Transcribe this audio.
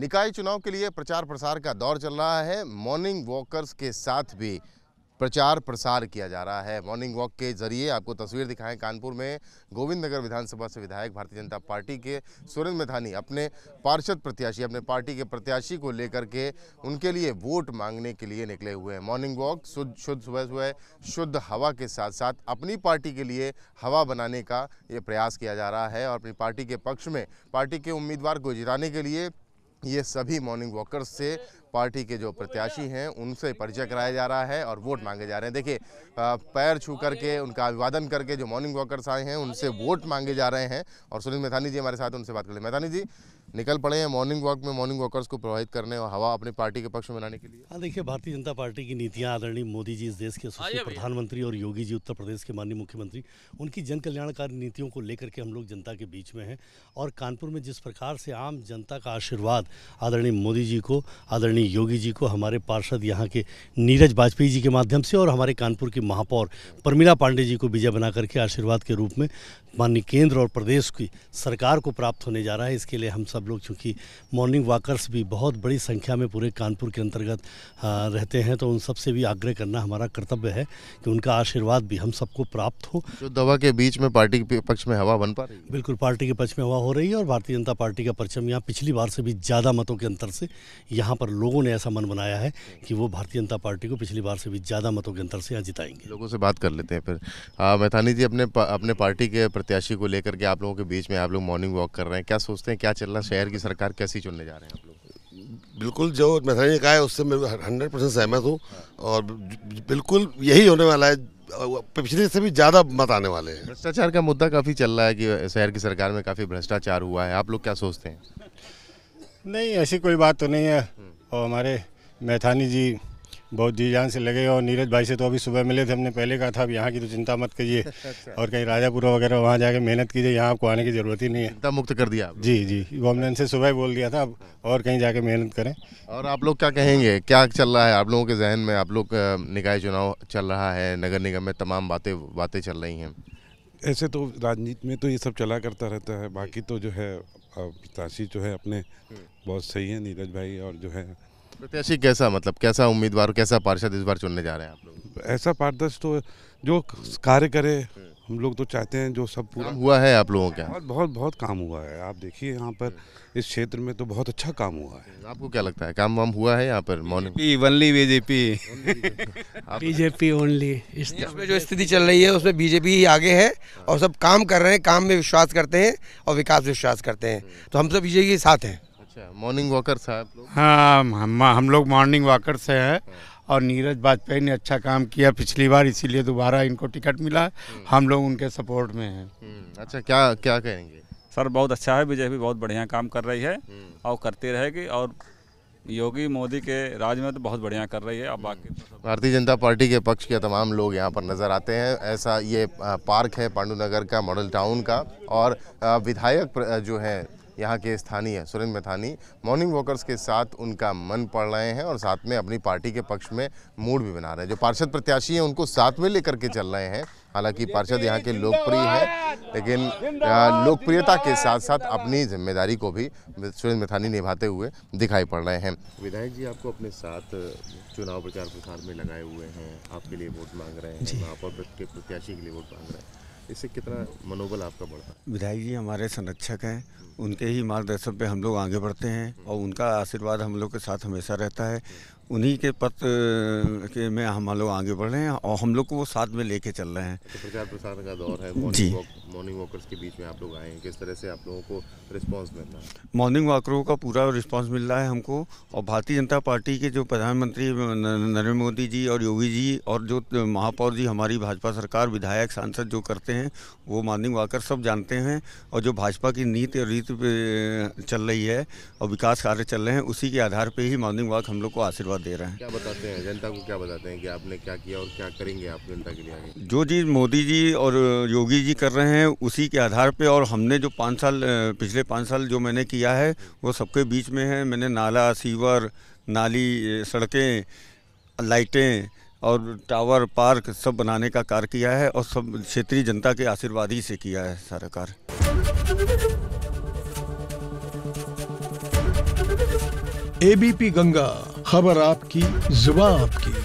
निकाय चुनाव के लिए प्रचार प्रसार का दौर चल रहा है मॉर्निंग वॉकर्स के साथ भी प्रचार प्रसार किया जा रहा है मॉर्निंग वॉक के जरिए आपको तस्वीर दिखाएं कानपुर में गोविंद नगर विधानसभा से विधायक भारतीय जनता पार्टी के सुरेंद्र मेथानी अपने पार्षद प्रत्याशी अपने पार्टी के प्रत्याशी को लेकर के उनके लिए वोट मांगने के लिए निकले हुए हैं मॉर्निंग वॉक शुद्ध शुद्ध सुबह सुबह शुद्ध हवा के साथ साथ अपनी पार्टी के लिए हवा बनाने का ये प्रयास किया जा रहा है और अपनी पार्टी के पक्ष में पार्टी के उम्मीदवार को जिताने के लिए ये सभी मॉर्निंग वॉकर्स से पार्टी के जो प्रत्याशी हैं उनसे परिचय कराया जा रहा है और वोट मांगे जा रहे हैं देखिए पैर छू करके उनका अभिवादन करके जो मॉर्निंग वॉकर्स आए हैं उनसे वोट मांगे जा रहे हैं और सुनील मेथानी जी हमारे साथ उनसे बात कर ले मेथानी जी निकल पड़े हैं मॉर्निंग वॉक में मॉर्निंग वॉकर्स को प्रभावित करने और हवा अपनी पार्टी के पक्ष में बनाने के लिए हाँ देखिए भारतीय जनता पार्टी की नीतियाँ आदरणीय मोदी जी इस देश के प्रधानमंत्री और योगी जी उत्तर प्रदेश के माननीय मुख्यमंत्री उनकी जन कल्याणकारी नीतियों को लेकर के हम लोग जनता के बीच में हैं और कानपुर में जिस प्रकार से आम जनता का आशीर्वाद आदरणीय मोदी जी को आदरणीय योगी जी को हमारे पार्षद यहाँ के नीरज वाजपेयी जी के माध्यम से और हमारे कानपुर की महापौर परमिला पांडे जी को विजय बना करके आशीर्वाद के रूप में माननीय केंद्र और प्रदेश की सरकार को प्राप्त होने जा रहा है इसके लिए हम सब सब लोग चूँकि मॉर्निंग वॉकर्स भी बहुत बड़ी संख्या में पूरे कानपुर के अंतर्गत रहते हैं तो उन सब से भी आग्रह करना हमारा कर्तव्य है कि उनका आशीर्वाद भी हम सबको प्राप्त हो जो दवा के बीच में पार्टी के पक्ष में हवा बन पा रही है बिल्कुल पार्टी के पक्ष में हवा हो रही है और भारतीय जनता पार्टी का परचम यहाँ पिछली बार से भी ज़्यादा मतों के अंतर से यहाँ पर लोगों ने ऐसा मन बनाया है कि वो भारतीय जनता पार्टी को पिछली बार से भी ज़्यादा मतों के अंतर से यहाँ जिताएंगे लोगों से बात कर लेते हैं फिर मैथानी जी अपने अपने पार्टी के प्रत्याशी को लेकर के आप लोगों के बीच में आप लोग मॉर्निंग वॉक कर रहे हैं क्या सोचते हैं क्या चलना शहर की सरकार कैसी चुनने जा रहे हैं आप लोग बिल्कुल जो मेहता ने कहा है उससे मैं हंड्रेड परसेंट सहमत हूँ और बिल्कुल यही होने वाला है पिछले से भी ज़्यादा मत आने वाले हैं भ्रष्टाचार का मुद्दा काफ़ी चल रहा है कि शहर की सरकार में काफ़ी भ्रष्टाचार हुआ है आप लोग क्या सोचते हैं नहीं ऐसी कोई बात तो नहीं है हम्म। और हमारे मैथानी जी बहुत जी जान से लगे और नीरज भाई से तो अभी सुबह मिले थे हमने पहले कहा था अब यहाँ की तो चिंता मत करिए अच्छा। और कहीं राजापुरा वगैरह वहाँ जाके मेहनत कीजिए यहाँ आपको आने की ज़रूरत ही नहीं है चिंता मुक्त कर दिया जी जी वो हमने इनसे सुबह बोल दिया था अब और कहीं जाके मेहनत करें और आप लोग क्या कहेंगे क्या चल रहा है आप लोगों के जहन में आप लोग निकाय चुनाव चल रहा है नगर निगम में तमाम बातें बातें चल रही हैं ऐसे तो राजनीति में तो ये सब चला करता रहता है बाकी तो जो है प्रत्याशी जो है अपने हम्म। बहुत सही है नीरज भाई और जो है प्रत्याशी कैसा मतलब कैसा उम्मीदवार कैसा पार्षद इस बार चुनने जा रहे हैं आप लोग ऐसा पारदर्श तो जो कार्य करे हम लोग तो चाहते हैं जो सब पूरा हुआ है आप लोगों के बहुत बहुत बहुत काम हुआ है आप देखिए यहाँ पर इस क्षेत्र में तो बहुत अच्छा काम हुआ है आपको क्या लगता है काम वाम हुआ है यहाँ पर बीजेपी बीजेपी बीजेपी ओनली इसमें जो स्थिति चल रही है उसमें बीजेपी ही आगे है और सब काम कर रहे हैं काम में विश्वास करते हैं और विकास में विश्वास करते हैं तो हम सब बीजेपी के साथ हैं अच्छा मॉर्निंग वॉकर साहब आप लोग हाँ हम हम लोग मॉर्निंग वॉकर से हैं हाँ। और नीरज वाजपेयी ने अच्छा काम किया पिछली बार इसीलिए दोबारा इनको टिकट मिला हम्म। हम लोग उनके सपोर्ट में हैं हम्म, अच्छा क्या क्या कहेंगे सर बहुत अच्छा है बीजेपी बहुत बढ़िया काम कर रही है हम्म। और करती रहेगी और योगी मोदी के राज में तो बहुत बढ़िया कर रही है अब बाकी तो भारतीय जनता पार्टी के पक्ष के तमाम लोग यहाँ पर नज़र आते हैं ऐसा ये पार्क है पांडुनगर का मॉडल टाउन का और विधायक जो है यहाँ के स्थानीय सुरेंद्र मेथानी मॉर्निंग वॉकर्स के साथ उनका मन पड़ रहे हैं और साथ में अपनी पार्टी के पक्ष में मूड भी बना रहे हैं जो पार्षद प्रत्याशी हैं उनको साथ में लेकर के चल रहे हैं हालांकि पार्षद यहाँ के लोकप्रिय हैं लेकिन लोकप्रियता के साथ साथ अपनी जिम्मेदारी को भी सुरेंद्र मेथानी निभाते हुए दिखाई पड़ रहे हैं विधायक जी आपको अपने साथ चुनाव प्रचार प्रसार में लगाए हुए हैं आपके लिए वोट मांग रहे हैं प्रत्याशी के लिए वोट मांग रहे हैं इससे कितना मनोबल आपका बढ़ा विधायक जी हमारे संरक्षक हैं उनके ही मार्गदर्शन पे हम लोग आगे बढ़ते हैं और उनका आशीर्वाद हम लोग के साथ हमेशा रहता है उन्हीं के पथ के में हम लोग आगे बढ़ रहे हैं और हम लोग को वो साथ में लेके चल रहे हैं तो प्रचार प्रसार का दौर है मॉर्निंग वॉक मॉर्निंग वॉकर्स के बीच में आप लोग आए हैं किस तरह से आप लोगों को रिस्पांस मिल रहा है मॉर्निंग वॉकरों का पूरा रिस्पांस मिल रहा है हमको और भारतीय जनता पार्टी के जो प्रधानमंत्री नरेंद्र मोदी जी और योगी जी और जो महापौर जी हमारी भाजपा सरकार विधायक सांसद जो करते हैं हैं वो मॉर्निंग वॉकर सब जानते हैं और जो भाजपा की नीति और रीति चल रही है और विकास कार्य चल रहे हैं उसी के आधार पर ही मॉर्निंग वॉक हम लोग को आशीर्वाद दे रहे हैं क्या बताते हैं जनता को क्या बताते हैं कि आपने क्या किया और क्या करेंगे आप जनता के लिए जो चीज़ मोदी जी और योगी जी कर रहे हैं उसी के आधार पर और हमने जो पाँच साल पिछले पाँच साल जो मैंने किया है वो सबके बीच में है मैंने नाला सीवर नाली सड़कें लाइटें और टावर पार्क सब बनाने का कार्य किया है और सब क्षेत्रीय जनता के आशीर्वाद ही से किया है सारा कार्य एबीपी गंगा खबर आपकी जुबा आपकी